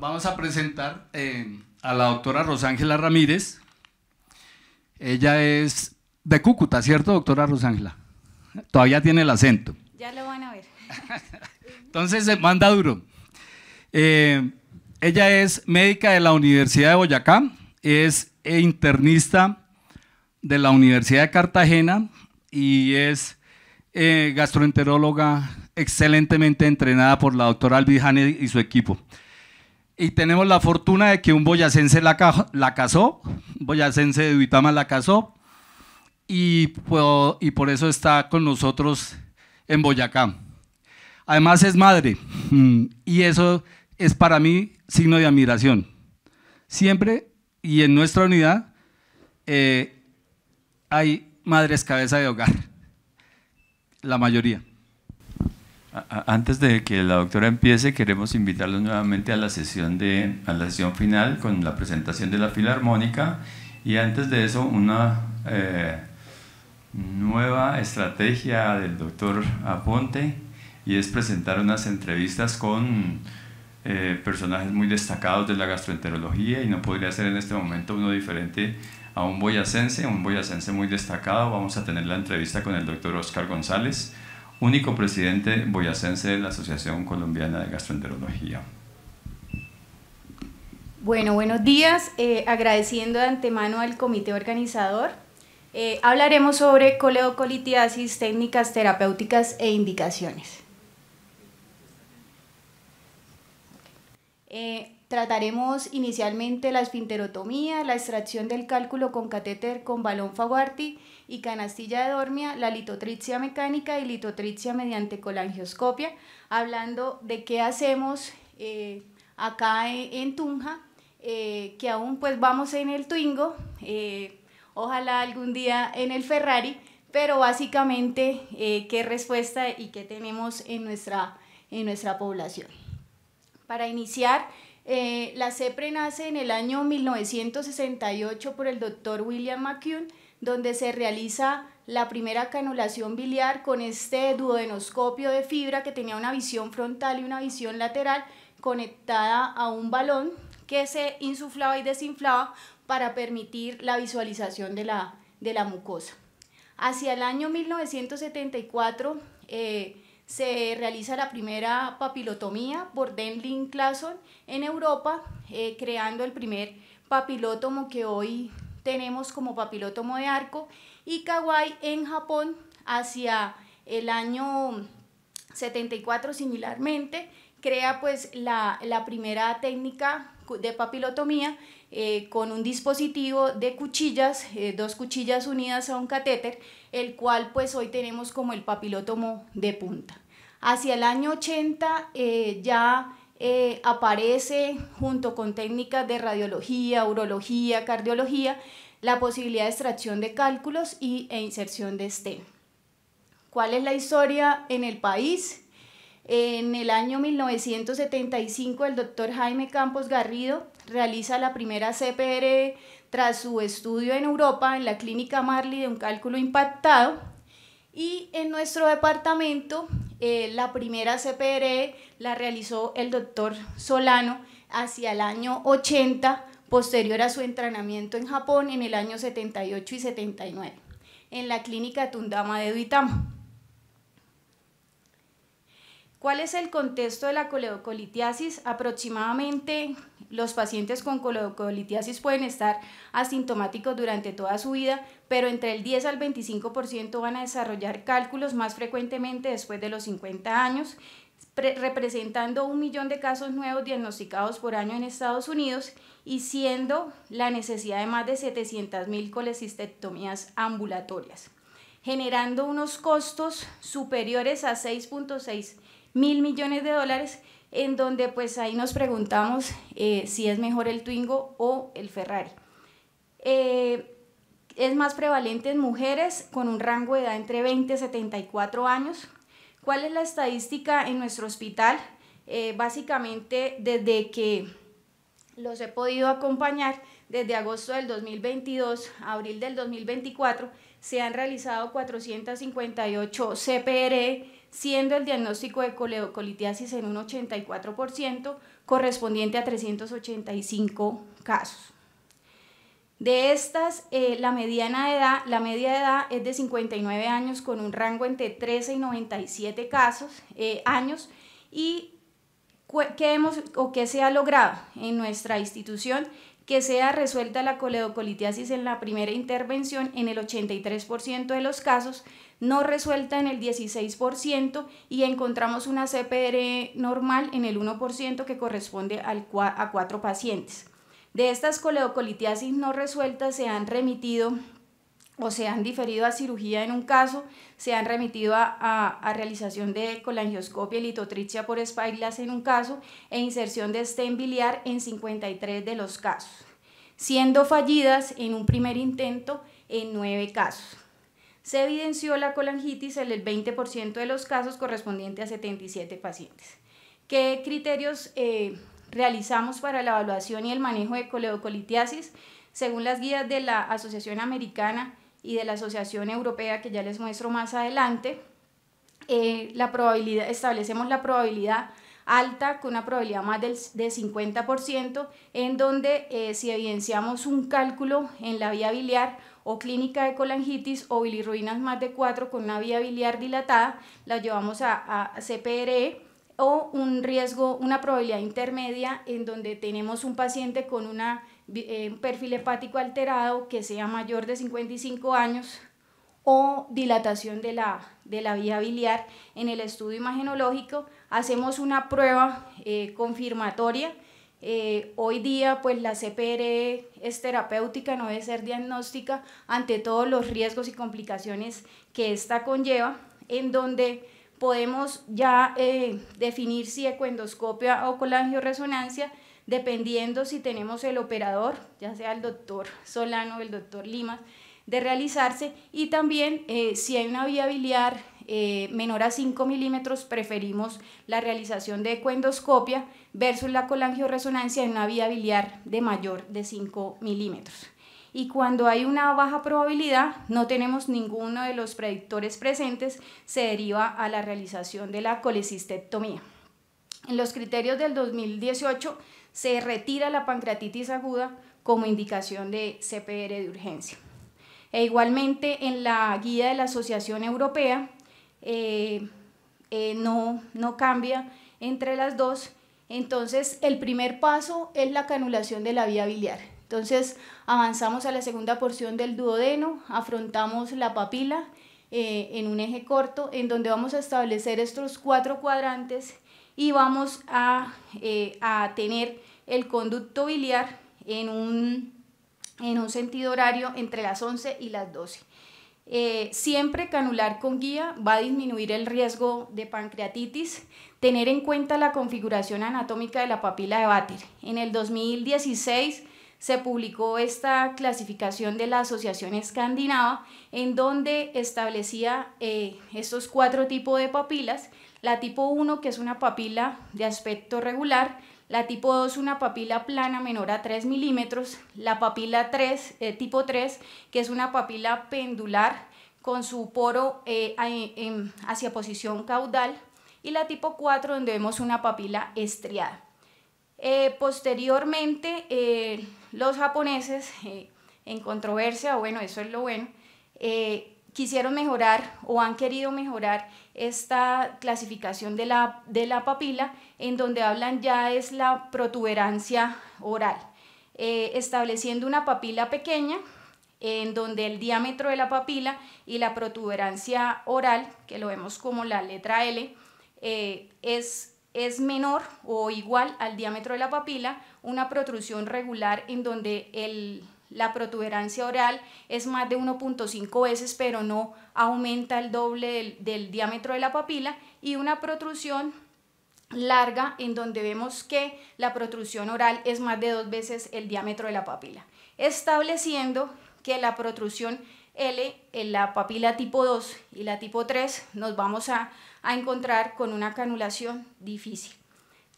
vamos a presentar eh, a la doctora Rosángela Ramírez. Ella es de Cúcuta, ¿cierto, doctora Rosángela? Todavía tiene el acento. Ya lo van a ver. Entonces se eh, manda duro. Eh, ella es médica de la Universidad de Boyacá, es internista de la Universidad de Cartagena y es gastroenteróloga excelentemente entrenada por la doctora Albi y su equipo. Y tenemos la fortuna de que un boyacense la, casó, un boyacense de Duitama la casó, y, y por eso está con nosotros en Boyacá. Además es madre, y eso es para mí signo de admiración. Siempre y en nuestra unidad eh, hay madres cabeza de hogar, la mayoría. Antes de que la doctora empiece, queremos invitarlos nuevamente a la sesión, de, a la sesión final con la presentación de la Filarmónica y antes de eso una eh, nueva estrategia del doctor Aponte y es presentar unas entrevistas con eh, personajes muy destacados de la gastroenterología y no podría ser en este momento uno diferente a un boyacense, un boyacense muy destacado. Vamos a tener la entrevista con el doctor Oscar González único presidente boyacense de la Asociación Colombiana de Gastroenterología. Bueno, buenos días. Eh, agradeciendo de antemano al comité organizador, eh, hablaremos sobre coleocolitiasis, técnicas terapéuticas e indicaciones. Eh, Trataremos inicialmente la esfinterotomía, la extracción del cálculo con catéter con balón Faguarti y canastilla de dormia, la litotricia mecánica y litotricia mediante colangioscopia, hablando de qué hacemos eh, acá e-, en, Tunja, eh, que aún pues vamos en el Twingo, eh, ojalá algún día en el Ferrari, pero básicamente qué respuesta y qué tenemos en nuestra, en nuestra población. Para iniciar, eh, la CEPRE nace en el año 1968 por el doctor William McCune, donde se realiza la primera canulación biliar con este duodenoscopio de fibra que tenía una visión frontal y una visión lateral conectada a un balón que se insuflaba y desinflaba para permitir la visualización de la, de la mucosa. Hacia el año 1974, se realiza la primera papilotomía por Denlin Clason en Europa, eh, creando el primer papilotomo que hoy tenemos como papilótomo de arco, y Kawai en Japón hacia el año 74 similarmente, crea pues la, primera técnica de papilotomía eh, con un dispositivo de cuchillas, eh, dos cuchillas unidas a un catéter, el cual pues hoy tenemos como el papilótomo de punta. Hacia el año 80 eh, ya eh, aparece junto con técnicas de radiología, urología, cardiología, la posibilidad de extracción de cálculos y, e inserción de STEM. ¿Cuál es la historia en el país? En el año 1975 el doctor Jaime Campos Garrido realiza la primera CPR tras su estudio en Europa en la clínica Marley de un cálculo impactado y en nuestro departamento eh, la primera CPR la realizó el doctor Solano hacia el año 80 posterior a su entrenamiento en Japón en el año 78 y 79 en la clínica Tundama de Duitama. ¿Cuál es el contexto de la coleocolitiasis? Aproximadamente los pacientes con coleocolitiasis pueden estar asintomáticos durante toda su vida, pero entre el 10 al 25% van a desarrollar cálculos más frecuentemente después de los 50 años, representando un millón de casos nuevos diagnosticados por año en Estados Unidos y siendo la necesidad de más de 700.000 colecistectomías ambulatorias, generando unos costos superiores a 6.6 mil millones de dólares, en donde pues ahí nos preguntamos eh, si es mejor el Twingo o el Ferrari. Eh, es más prevalente en mujeres con un rango de edad entre 20 y 74 años. ¿Cuál es la estadística en nuestro hospital? Eh, básicamente desde que los he podido acompañar, desde agosto del 2022 a abril del 2024, se han realizado 458 CPRE siendo el diagnóstico de coleocolitiasis en un 84%, correspondiente a 385 casos. De estas, eh, la mediana edad, la media edad es de 59 años con un rango entre 13 y 97 casos, eh, años y qué hemos o se ha logrado en nuestra institución que sea resuelta la coleocolitiasis en la primera intervención en el 83% de los casos, no resuelta en el 16% y encontramos una CPR normal en el 1% que corresponde a cuatro pacientes. De estas coleocolitiasis no resueltas se han remitido o se han diferido a cirugía en un caso, se han remitido a, realización de colangioscopia y litotricia por spyglass en un caso e inserción de stent biliar en 53 de los casos, siendo fallidas en un primer intento en 9 casos se evidenció la colangitis en el 20% de los casos correspondiente a 77 pacientes. ¿Qué criterios eh, realizamos para la evaluación y el manejo de coleocolitiasis? Según las guías de la Asociación Americana y de la Asociación Europea, que ya les muestro más adelante, eh, la probabilidad, establecemos la probabilidad alta con una probabilidad más del, 50%, en donde eh, si evidenciamos un cálculo en la vía biliar, o clínica de colangitis o bilirruinas más de 4 con una vía biliar dilatada, la llevamos a, a CPRE o un riesgo, una probabilidad intermedia en donde tenemos un paciente con eh, un perfil hepático alterado que sea mayor de 55 años o dilatación de la, vía biliar en el estudio imagenológico, hacemos una prueba eh, confirmatoria eh, hoy día, pues la CPR es terapéutica, no debe ser diagnóstica ante todos los riesgos y complicaciones que esta conlleva, en donde podemos ya eh, definir si ecuendoscopia o colangioresonancia, dependiendo si tenemos el operador, ya sea el doctor Solano o el doctor Limas, de realizarse y también eh, si hay una vía biliar eh, menor a 5 milímetros, preferimos la realización de ecuendoscopia versus la colangioresonancia en una vía biliar de mayor de 5 milímetros. Y cuando hay una baja probabilidad, no tenemos ninguno de los predictores presentes, se deriva a la realización de la colecistectomía. En los criterios del 2018 se retira la pancreatitis aguda como indicación de CPR de urgencia. E igualmente en la guía de la Asociación Europea eh, eh, no, no cambia entre las dos. Entonces, el primer paso es la canulación de la vía biliar. Entonces, avanzamos a la segunda porción del duodeno, afrontamos la papila eh, en un eje corto, en donde vamos a establecer estos cuatro cuadrantes y vamos a, tener el conducto biliar en un, en un sentido horario entre las 11 y las 12. Eh, siempre canular con guía va a disminuir el riesgo de pancreatitis. Tener en cuenta la configuración anatómica de la papila de váter. En el 2016 se publicó esta clasificación de la Asociación Escandinava en donde establecía eh, estos cuatro tipos de papilas. La tipo 1, que es una papila de aspecto regular, la tipo 2, una papila plana menor a 3 milímetros. La papila 3, eh, tipo 3, que es una papila pendular con su poro eh, hacia posición caudal y la tipo 4 donde vemos una papila estriada. Eh, posteriormente, eh, los japoneses, en controversia, o bueno, eso es lo bueno, quisieron mejorar o han querido mejorar esta clasificación de la, de la papila, en donde hablan ya es la protuberancia oral, estableciendo una papila pequeña en donde el diámetro de la papila y la protuberancia oral, que lo vemos como la letra L, eh, es, es menor o igual al diámetro de la papila, una protrusión regular en donde la protuberancia oral es más de 1.5 veces, pero no aumenta el doble del, del diámetro de la papila, y una protrusión larga en donde vemos que la protrusión oral es más de dos veces el diámetro de la papila, estableciendo que la protrusión L en la papila tipo 2 y la tipo 3 nos vamos a, encontrar con una canulación difícil.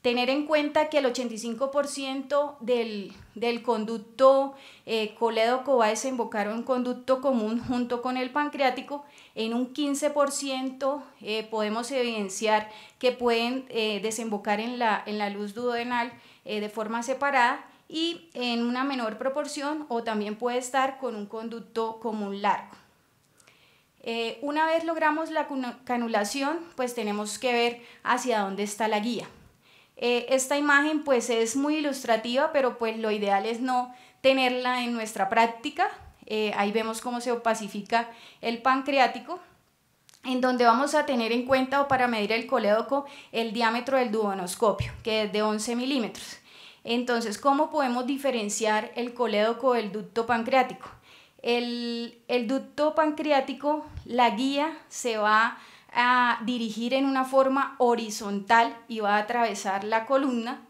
Tener en cuenta que el 85% del, conducto eh, colédoco va a desembocar en un conducto común junto con el pancreático. En un 15% eh, podemos evidenciar que pueden eh, desembocar en la, en la luz duodenal eh, de forma separada y en una menor proporción o también puede estar con un conducto común largo. Eh, una vez logramos la canulación, pues tenemos que ver hacia dónde está la guía. Eh, esta imagen pues es muy ilustrativa, pero pues lo ideal es no tenerla en nuestra práctica. ahí vemos cómo se opacifica el pancreático en donde vamos a tener en cuenta o para medir el colédoco el diámetro del duodenoscopio, que es de 11 milímetros. Entonces, ¿cómo podemos diferenciar el colédoco del ducto pancreático? El, ducto pancreático, la guía se va a dirigir en una forma horizontal y va a atravesar la columna.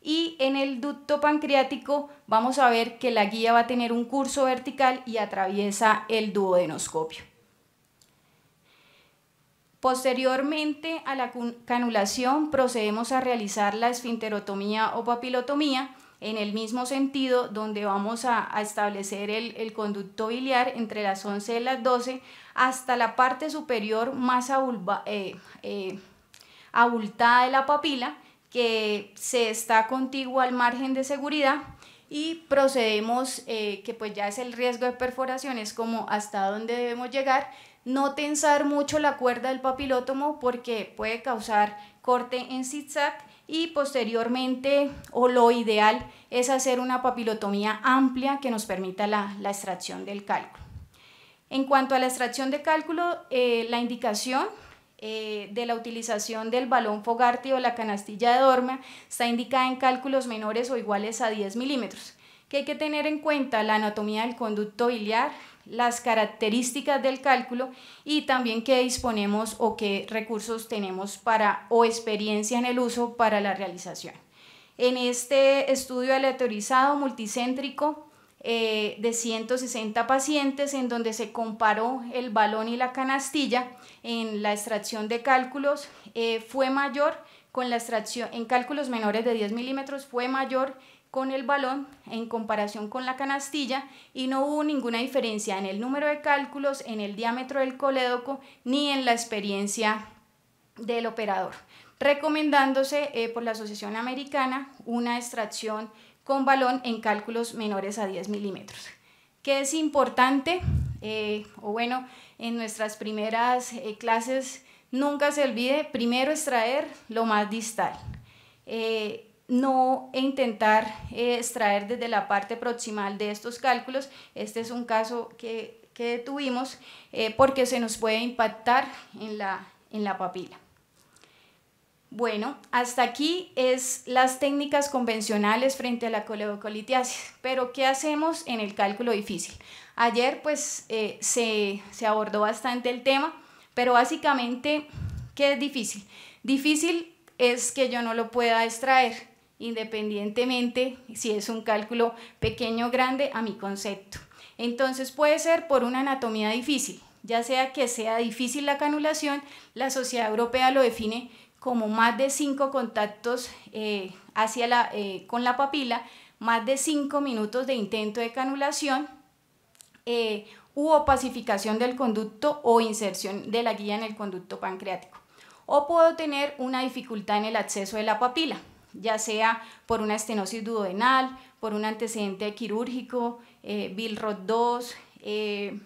Y en el ducto pancreático vamos a ver que la guía va a tener un curso vertical y atraviesa el duodenoscopio. Posteriormente a la canulación procedemos a realizar la esfinterotomía o papilotomía en el mismo sentido donde vamos a, establecer el, conducto biliar entre las 11 y las 12 hasta la parte superior más eh, eh, abultada de la papila que se está contigua al margen de seguridad y procedemos, eh, que pues ya es el riesgo de perforaciones como hasta dónde debemos llegar, no tensar mucho la cuerda del papilótomo porque puede causar corte en zigzag y posteriormente o lo ideal es hacer una papilotomía amplia que nos permita la, extracción del cálculo. En cuanto a la extracción de cálculo, eh, la indicación eh, de la utilización del balón Fogarty o la canastilla de Dorma está indicada en cálculos menores o iguales a 10 milímetros, que hay que tener en cuenta la anatomía del conducto biliar, las características del cálculo y también qué disponemos o qué recursos tenemos para o experiencia en el uso para la realización. En este estudio aleatorizado multicéntrico eh, de 160 pacientes en donde se comparó el balón y la canastilla en la extracción de cálculos eh, fue mayor con la extracción en cálculos menores de 10 milímetros fue mayor con el balón en comparación con la canastilla y no hubo ninguna diferencia en el número de cálculos, en el diámetro del colédoco ni en la experiencia del operador, recomendándose eh, por la Asociación Americana una extracción con balón en cálculos menores a 10 milímetros. que es importante? Eh, o bueno, en nuestras primeras eh, clases nunca se olvide primero extraer lo más distal no intentar eh, extraer desde la parte proximal de estos cálculos. Este es un caso que, tuvimos eh, porque se nos puede impactar en la, papila. Bueno, hasta aquí es las técnicas convencionales frente a la coleocolitiasis, pero ¿qué hacemos en el cálculo difícil? Ayer pues eh, se, se abordó bastante el tema, pero básicamente, ¿qué es difícil? Difícil es que yo no lo pueda extraer independientemente si es un cálculo pequeño o grande a mi concepto. Entonces puede ser por una anatomía difícil, ya sea que sea difícil la canulación, la Sociedad Europea lo define como más de cinco contactos eh, hacia la, eh, con la papila, más de cinco minutos de intento de canulación eh, u opacificación del conducto o inserción de la guía en el conducto pancreático. O puedo tener una dificultad en el acceso de la papila, ya sea por una estenosis duodenal, por un antecedente quirúrgico, eh, 2, eh,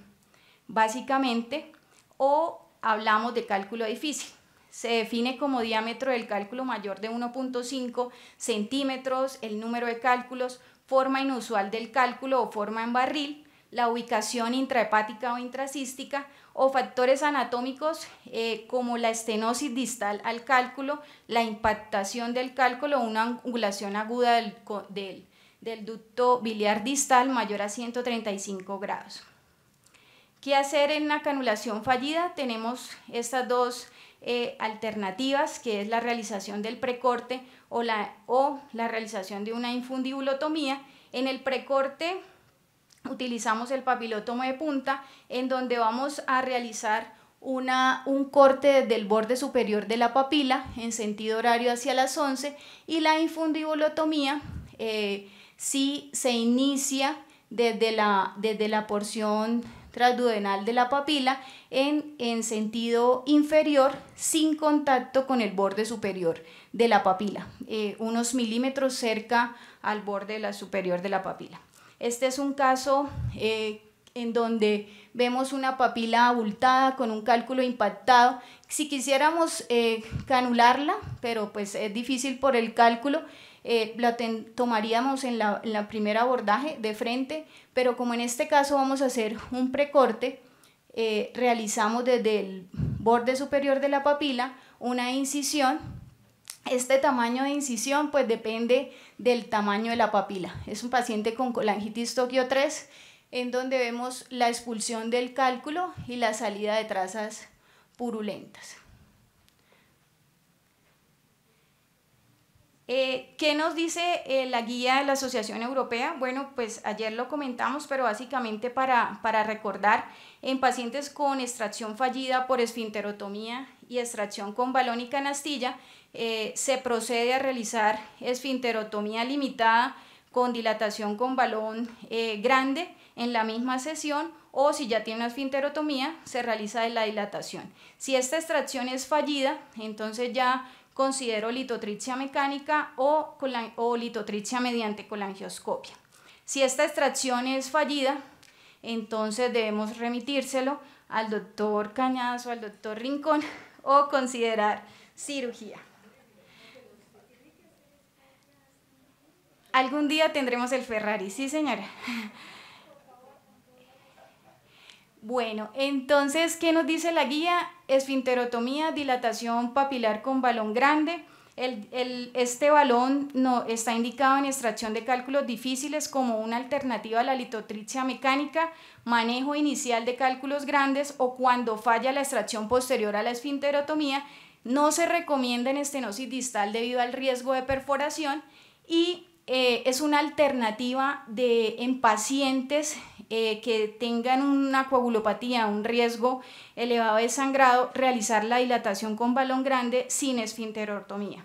básicamente, o hablamos de cálculo difícil. Se define como diámetro del cálculo mayor de 1.5 centímetros, el número de cálculos, forma inusual del cálculo o forma en barril, la ubicación intrahepática o intracística o factores anatómicos eh, como la estenosis distal al cálculo, la impactación del cálculo, una angulación aguda del, ducto biliar distal mayor a 135 grados. ¿Qué hacer en una canulación fallida? Tenemos estas dos eh, alternativas, que es la realización del precorte o la, o la realización de una infundibulotomía. En el precorte utilizamos el papilótomo de punta en donde vamos a realizar una, un corte del borde superior de la papila en sentido horario hacia las 11 y la infundibulotomía eh, si se inicia desde la, desde la porción transduodenal de la papila en, en sentido inferior sin contacto con el borde superior de la papila, eh, unos milímetros cerca al borde superior de la papila. Este es un caso eh, en donde vemos una papila abultada con un cálculo impactado. Si quisiéramos eh, canularla, pero pues es difícil por el cálculo, eh, la tomaríamos en la, primera primer abordaje de frente, pero como en este caso vamos a hacer un precorte, realizamos desde el borde superior de la papila una incisión este tamaño de incisión pues depende del tamaño de la papila. Es un paciente con colangitis Tokio 3 en donde vemos la expulsión del cálculo y la salida de trazas purulentas. Eh, ¿Qué nos dice eh, la guía de la Asociación Europea? Bueno, pues ayer lo comentamos, pero básicamente para, para recordar, en pacientes con extracción fallida por esfinterotomía y extracción con balón y canastilla, eh, se procede a realizar esfinterotomía limitada con dilatación con balón eh, grande en la misma sesión o si ya tiene una esfinterotomía, se realiza la dilatación. Si esta extracción es fallida, entonces ya considero litotricia mecánica o, o litotripsia mediante colangioscopia. Si esta extracción es fallida, entonces debemos remitírselo al doctor Cañazo, al doctor Rincón, o considerar cirugía. Algún día tendremos el Ferrari, sí señora. Bueno, entonces, ¿qué nos dice la guía? Esfinterotomía, dilatación papilar con balón grande, este balón no, está indicado en extracción de cálculos difíciles como una alternativa a la litotricia mecánica, manejo inicial de cálculos grandes o cuando falla la extracción posterior a la esfinterotomía. No se recomienda en estenosis distal debido al riesgo de perforación y eh, es una alternativa de, en pacientes eh, que tengan una coagulopatía, un riesgo elevado de sangrado, realizar la dilatación con balón grande sin esfinterotomía.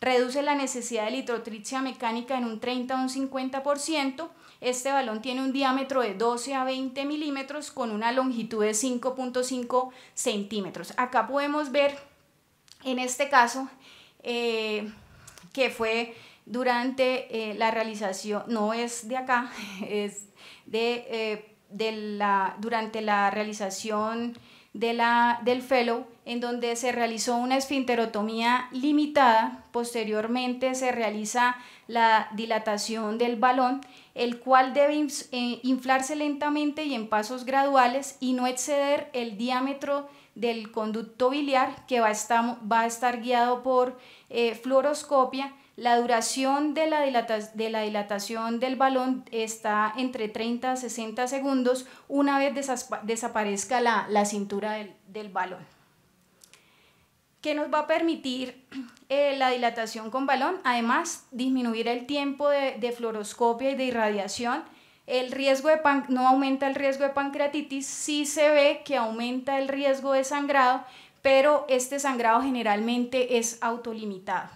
Reduce la necesidad de litrotripsia mecánica en un 30 a un 50%. Este balón tiene un diámetro de 12 a 20 milímetros con una longitud de 5.5 centímetros. Acá podemos ver, en este caso, eh, que fue durante eh, la realización, no es de acá, es eh, durante la realización del fellow, en donde se realizó una esfinterotomía limitada, posteriormente se realiza la dilatación del balón, el cual debe eh, inflarse lentamente y en pasos graduales y no exceder el diámetro del conducto biliar que va a estar, guiado por fluoroscopia la duración de la, dilatación del balón está entre 30 a 60 segundos una vez desaparezca la, cintura del, balón. ¿Qué nos va a permitir eh, la dilatación con balón? Además, disminuir el tiempo de, fluoroscopia y de irradiación. El riesgo de no aumenta el riesgo de pancreatitis, sí se ve que aumenta el riesgo de sangrado, pero este sangrado generalmente es autolimitado.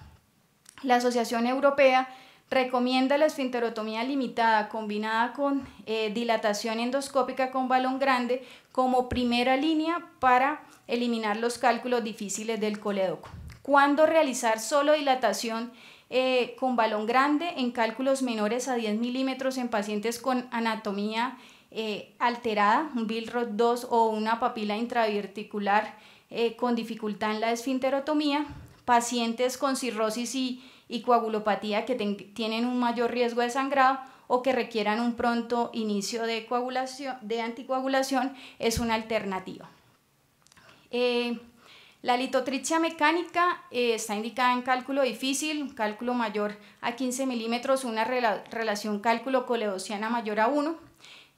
La Asociación Europea recomienda la esfinterotomía limitada combinada con eh, dilatación endoscópica con balón grande como primera línea para eliminar los cálculos difíciles del colédoco. ¿Cuándo realizar solo dilatación eh, con balón grande en cálculos menores a 10 milímetros en pacientes con anatomía eh, alterada, un Billroth 2 o una papila intraverticular con dificultad en la esfinterotomía? pacientes con cirrosis y, coagulopatía que tienen un mayor riesgo de sangrado o que requieran un pronto inicio de, de anticoagulación es una alternativa. Eh, la litotricia mecánica eh, está indicada en cálculo difícil, cálculo mayor a 15 milímetros, una relación cálculo-coleociana mayor a 1.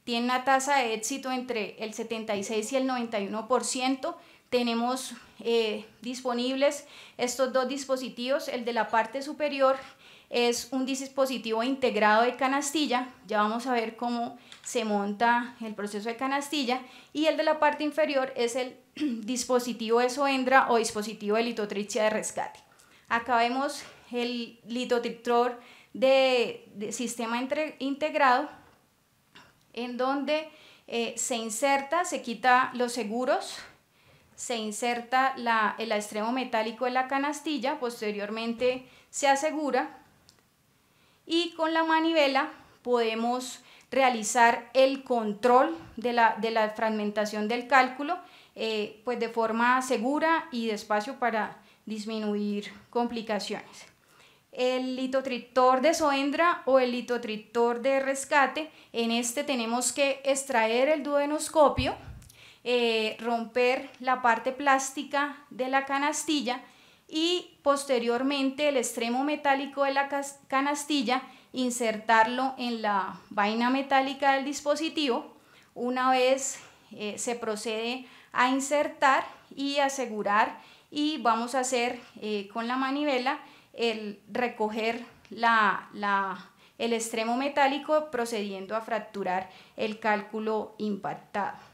Tiene una tasa de éxito entre el 76 y el 91%, tenemos eh, disponibles estos dos dispositivos. El de la parte superior es un dispositivo integrado de canastilla. Ya vamos a ver cómo se monta el proceso de canastilla. Y el de la parte inferior es el dispositivo de soendra o dispositivo de litotricia de rescate. Acá vemos el litotriptor de, sistema integrado en donde eh, se inserta, se quita los seguros se inserta la, el extremo metálico de la canastilla, posteriormente se asegura y con la manivela podemos realizar el control de la, de la fragmentación del cálculo eh, pues de forma segura y despacio para disminuir complicaciones. El litotrictor de Soendra o el litotritor de rescate, en este tenemos que extraer el duodenoscopio eh, romper la parte plástica de la canastilla y posteriormente el extremo metálico de la canastilla, insertarlo en la vaina metálica del dispositivo. Una vez eh, se procede a insertar y asegurar y vamos a hacer eh, con la manivela el recoger el extremo metálico procediendo a fracturar el cálculo impactado.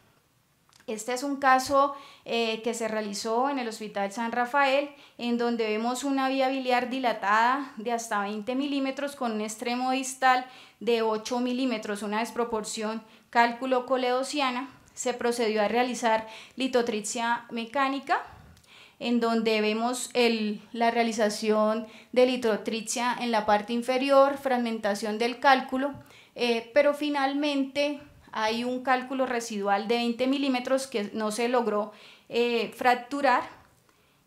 Este es un caso eh, que se realizó en el Hospital San Rafael, en donde vemos una vía biliar dilatada de hasta 20 milímetros con un extremo distal de 8 milímetros, una desproporción cálculo coleociana. Se procedió a realizar litotricia mecánica, en donde vemos la realización de litotricia en la parte inferior, fragmentación del cálculo, eh, pero finalmente hay un cálculo residual de 20 milímetros que no se logró eh, fracturar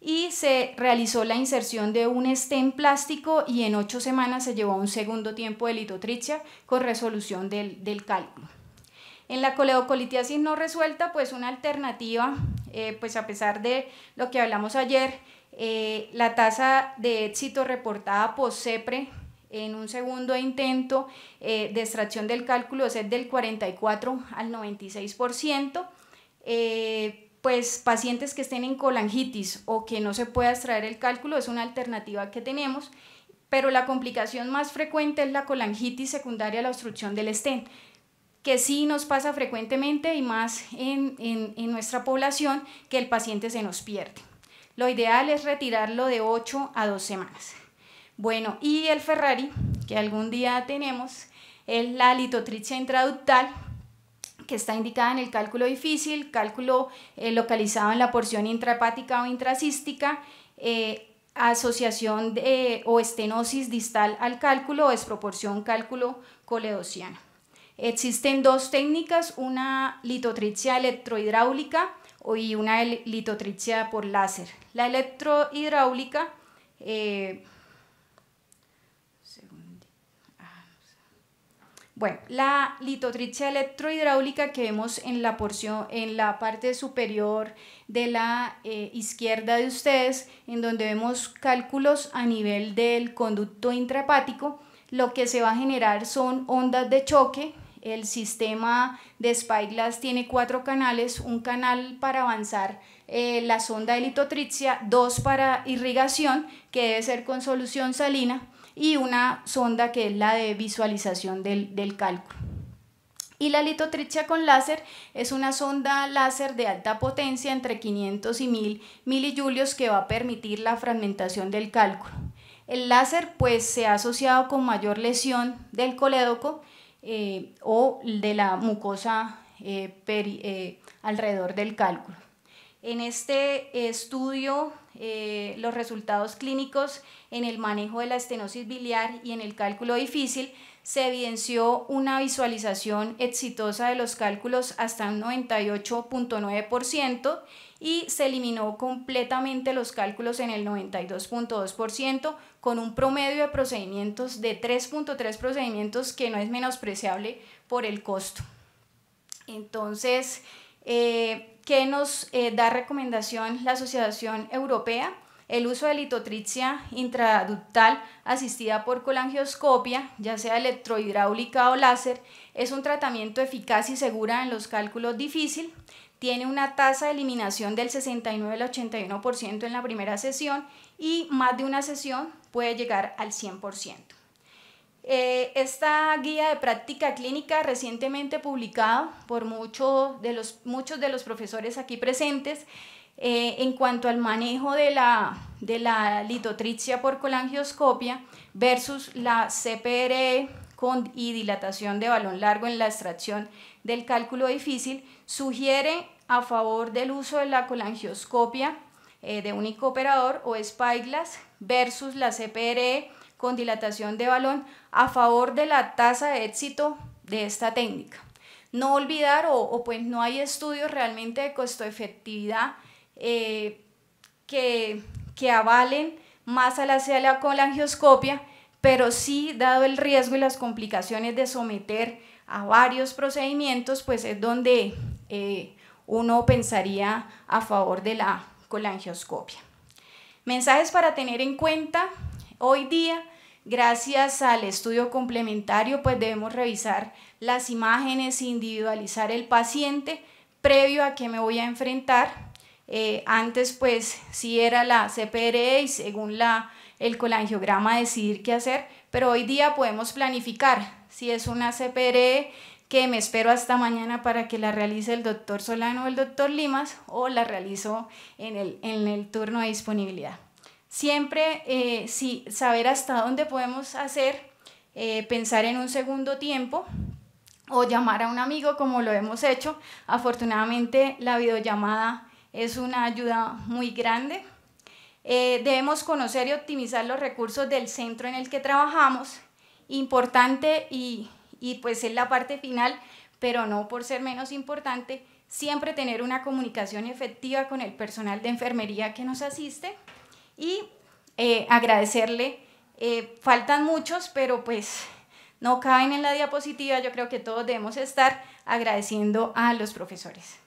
y se realizó la inserción de un estén plástico y en ocho semanas se llevó a un segundo tiempo de litotricia con resolución del, cálculo. En la coleocolitiasis no resuelta, pues una alternativa, eh, pues a pesar de lo que hablamos ayer, eh, la tasa de éxito reportada por CEPRE en un segundo intento eh, de extracción del cálculo es del 44 al 96%. Eh, pues pacientes que estén en colangitis o que no se pueda extraer el cálculo es una alternativa que tenemos, pero la complicación más frecuente es la colangitis secundaria a la obstrucción del estén, que sí nos pasa frecuentemente y más en, en nuestra población que el paciente se nos pierde. Lo ideal es retirarlo de 8 a 2 semanas. Bueno, y el Ferrari, que algún día tenemos, es la litotricia intraductal, que está indicada en el cálculo difícil, cálculo eh, localizado en la porción intrahepática o intracística, eh, asociación o estenosis distal al cálculo o desproporción cálculo coledociano. Existen dos técnicas, una litotricia electrohidráulica y una litotricia por láser. La electrohidráulica eh, Bueno, la litotricia electrohidráulica que vemos en la, porción, en la parte superior de la eh, izquierda de ustedes, en donde vemos cálculos a nivel del conducto intrahepático, lo que se va a generar son ondas de choque. El sistema de Spyglass tiene cuatro canales, un canal para avanzar eh, la sonda de litotricia, dos para irrigación, que debe ser con solución salina, y una sonda que es la de visualización del, cálculo. Y la litotricia con láser es una sonda láser de alta potencia entre 500 y 1000 milijulios que va a permitir la fragmentación del cálculo. El láser pues se ha asociado con mayor lesión del colédoco eh, o de la mucosa eh, eh, alrededor del cálculo. En este estudio eh, los resultados clínicos en el manejo de la estenosis biliar y en el cálculo difícil, se evidenció una visualización exitosa de los cálculos hasta un 98.9% y se eliminó completamente los cálculos en el 92.2% con un promedio de procedimientos de 3.3 procedimientos que no es menospreciable por el costo. Entonces, eh, que nos eh, da recomendación la Asociación Europea, el uso de litotricia intraductal asistida por colangioscopia, ya sea electrohidráulica o láser, es un tratamiento eficaz y segura en los cálculos difícil. Tiene una tasa de eliminación del 69 al 81% en la primera sesión y más de una sesión puede llegar al 100%. Eh, esta guía de práctica clínica recientemente publicada por muchos de los profesores aquí presentes eh, en cuanto al manejo de la, de por colangioscopia versus la CPRE y dilatación de balón largo en la extracción del cálculo difícil sugiere a favor del uso de la colangioscopia eh, de único operador o spyglass versus la CPRE con dilatación de balón a favor de la tasa de éxito de esta técnica. No olvidar o, pues no hay estudios realmente de costo-efectividad eh, que, avalen más a la célula con la angioscopia, pero sí dado el riesgo y las complicaciones de someter a varios procedimientos, pues es donde eh, uno pensaría a favor de la colangioscopia. Mensajes para tener en cuenta Hoy día, gracias al estudio complementario, pues debemos revisar las imágenes, individualizar el paciente previo a que me voy a enfrentar. Eh, antes, pues, si era la CPRE y según la, el colangiograma decidir qué hacer, pero hoy día podemos planificar si es una CPRE que me espero hasta mañana para que la realice el doctor Solano o el doctor Limas o la realizo en el turno de disponibilidad. Siempre eh, saber hasta dónde podemos hacer, eh, pensar en un segundo tiempo o llamar a un amigo como lo hemos hecho. Afortunadamente la videollamada es una ayuda muy grande. Eh, debemos conocer y optimizar los recursos del centro en el que trabajamos. Importante y, y pues es la parte final, pero no por ser menos importante, siempre tener una comunicación efectiva con el personal de enfermería que nos asiste y eh, agradecerle. Eh, faltan muchos, pero pues no caen en la diapositiva. Yo creo que todos debemos estar agradeciendo a los profesores.